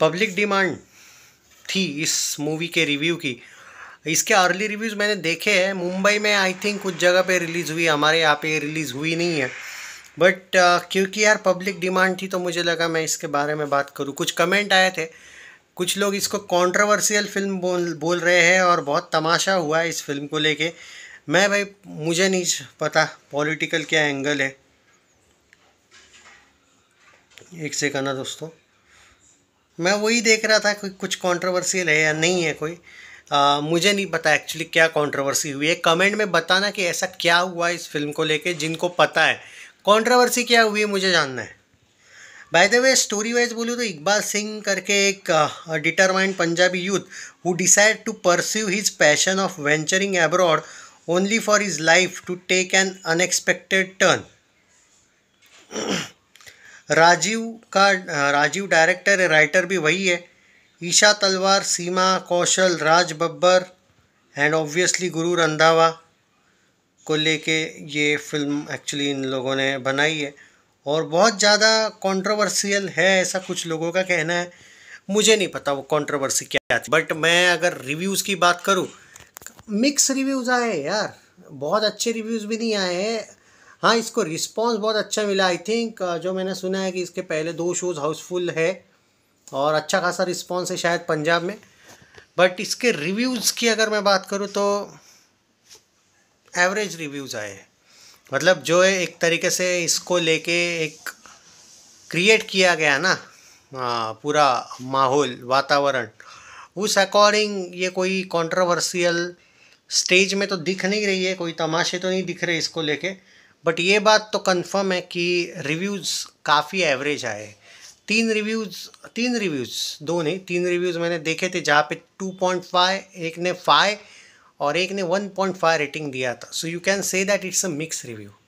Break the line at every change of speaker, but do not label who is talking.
public demand थी इस movie के रिव्यू की इसके अर्ली रिव्यूज़ मैंने देखे हैं मुंबई में आई थिंक कुछ जगह पे रिलीज़ हुई हमारे यहाँ पे रिलीज़ हुई नहीं है बट uh, क्योंकि यार पब्लिक डिमांड थी तो मुझे लगा मैं इसके बारे में बात करूँ कुछ कमेंट आए थे कुछ लोग इसको कंट्रोवर्शियल फिल्म बोल बोल रहे हैं और बहुत तमाशा हुआ है इस फिल्म को लेके मैं भाई मुझे नहीं पता पॉलिटिकल क्या एंगल है एक सेकंड ना दोस्तों मैं वही देख रहा था कोई कुछ कॉन्ट्रोवर्सियल है या नहीं है कोई आ, मुझे नहीं पता एक्चुअली क्या कॉन्ट्रोवर्सी हुई है कमेंट में बताना कि ऐसा क्या हुआ इस फिल्म को लेके जिनको पता है कॉन्ट्रोवर्सी क्या हुई है मुझे जानना है by the way story wise बोलूँ तो इकबाल सिंह करके एक determined Punjabi youth who decide to pursue his passion of venturing abroad only for his life to take an unexpected turn Rajeev का राजीव डायरेक्टर है राइटर भी वही है ईशा तलवार सीमा कौशल राज बब्बर एंड ऑब्वियसली गुरु रंधावा को लेके ये फिल्म एक्चुअली इन लोगों ने बनाई है और बहुत ज़्यादा कंट्रोवर्शियल है ऐसा कुछ लोगों का कहना है मुझे नहीं पता वो कंट्रोवर्सी क्या थी बट मैं अगर रिव्यूज़ की बात करूँ मिक्स रिव्यूज़ आए यार बहुत अच्छे रिव्यूज़ भी नहीं आए हैं हाँ इसको रिस्पॉन्स बहुत अच्छा मिला आई थिंक जो मैंने सुना है कि इसके पहले दो शोज़ हाउसफुल है और अच्छा खासा रिस्पॉन्स है शायद पंजाब में बट इसके रिव्यूज़ की अगर मैं बात करूँ तो एवरेज रिव्यूज़ आए मतलब जो है एक तरीके से इसको लेके एक क्रिएट किया गया ना आ, पूरा माहौल वातावरण उस अकॉर्डिंग ये कोई कंट्रोवर्शियल स्टेज में तो दिख नहीं रही है कोई तमाशे तो नहीं दिख रहे इसको लेके बट ये बात तो कंफर्म है कि रिव्यूज़ काफ़ी एवरेज आए तीन रिव्यूज़ तीन रिव्यूज़ दो नहीं तीन रिव्यूज़ मैंने देखे थे जहाँ पे 2.5 एक ने 5 और एक ने 1.5 रेटिंग दिया था so you can say that it's a mix review